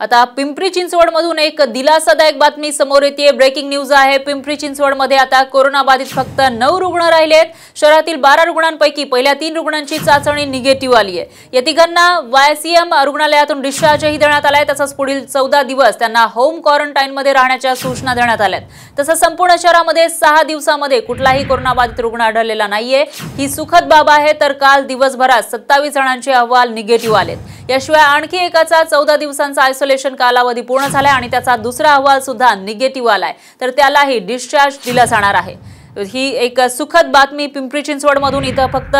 आता पिंपरी चिंचवडमधून एक दिलासादायक बातमी समोर येते ब्रेकिंग न्यूज आहे पिंपरी चिंचवडमध्ये आता कोरोना बाधित फक्त नऊ रुग्ण राहिले आहेत शहरातील बारा रुग्णांपैकी पहिल्या तीन रुग्णांची चाचणी निगेटिव्ह आली आहे या तिघांना वायसीएम रुग्णालयातून डिस्चार्जही देण्यात आलाय तसंच पुढील चौदा दिवस त्यांना होम क्वारंटाईन मध्ये राहण्याच्या सूचना देण्यात आल्या तसंच संपूर्ण शहरामध्ये सहा दिवसामध्ये कुठलाही कोरोनाबाधित रुग्ण आढळलेला नाहीये ही सुखद बाब आहे तर काल दिवसभरात सत्तावीस जणांचे अहवाल निगेटिव्ह आलेत याशिवाय आणखी एकाचा चौदा दिवसांचा आयसोलेशन कालावधी पूर्ण झालाय आणि त्याचा दुसरा अहवाल सुद्धा निगेटिव्ह आलाय तर त्यालाही डिस्चार्ज दिला जाणार आहे ही एक सुखद बातमी पिंपरी चिंचवडमधून इथं फक्त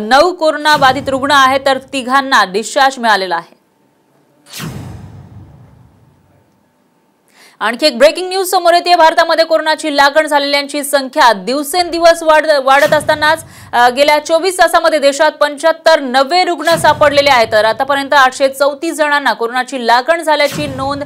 नऊ कोरोना बाधित रुग्ण आहे तर तिघांना डिस्चार्ज मिळालेला आहे आणखी एक ब्रेकिंग न्यूज समोर येते भारतामध्ये कोरोनाची लागण झालेल्यांची संख्या दिवसेंदिवस वाढ वाढत असतानाच गेल्या चोवीस तासामध्ये देशात पंच्याहत्तर नवे रुग्ण सापडलेले आहेत तर आतापर्यंत आठशे चौतीस जणांना कोरोनाची लागण झाल्याची नोंद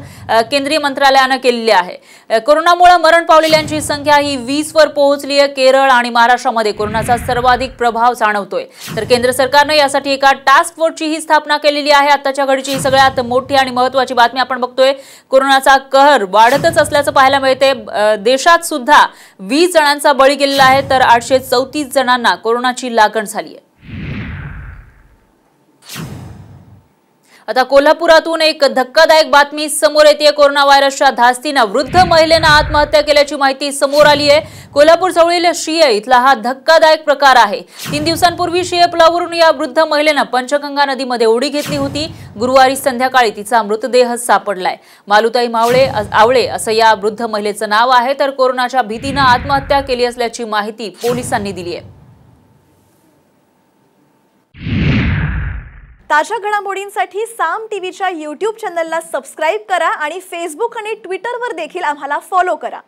केंद्रीय मंत्रालयानं केलेली आहे कोरोनामुळे मरण पावलेल्यांची संख्या ही वर पोहोचली आहे केरळ आणि महाराष्ट्रामध्ये कोरोनाचा सर्वाधिक प्रभाव जाणवतोय तर केंद्र सरकारनं यासाठी एका टास्क फोर्सचीही स्थापना केलेली आहे आताच्या घडीची ही सगळ्यात मोठी आणि महत्वाची बातमी आपण बघतोय कोरोनाचा कहर वाढतच असल्याचं पाहायला मिळते देशात सुद्धा वीस जणांचा बळी गेलेला आहे तर आठशे चौतीस जणांना कोरोना कोरोनाची लागण झाली आहे आता कोल्हापुरातून एक धक्कादायक बातमी समोर येते कोरोना व्हायरसच्या धास्तीनं वृद्ध महिलेनं आत्महत्या केल्याची माहिती समोर आली आहे कोल्हापूर जवळील शिय इथला हा धक्कादायक प्रकार आहे तीन दिवसांपूर्वी शिय पुलावरून या वृद्ध महिलेनं पंचगंगा नदीमध्ये उडी घेतली होती गुरुवारी संध्याकाळी तिचा मृतदेह सापडलाय मालुताई मावळे आवळे असं या वृद्ध महिलेचं नाव आहे तर कोरोनाच्या भीतीनं आत्महत्या केली असल्याची माहिती पोलिसांनी दिली आहे ताज्या घडामोडींसाठी साम टीव्हीच्या यूट्यूब चॅनलला सबस्क्राईब करा आणि फेसबुक आणि ट्विटरवर देखील आम्हाला फॉलो करा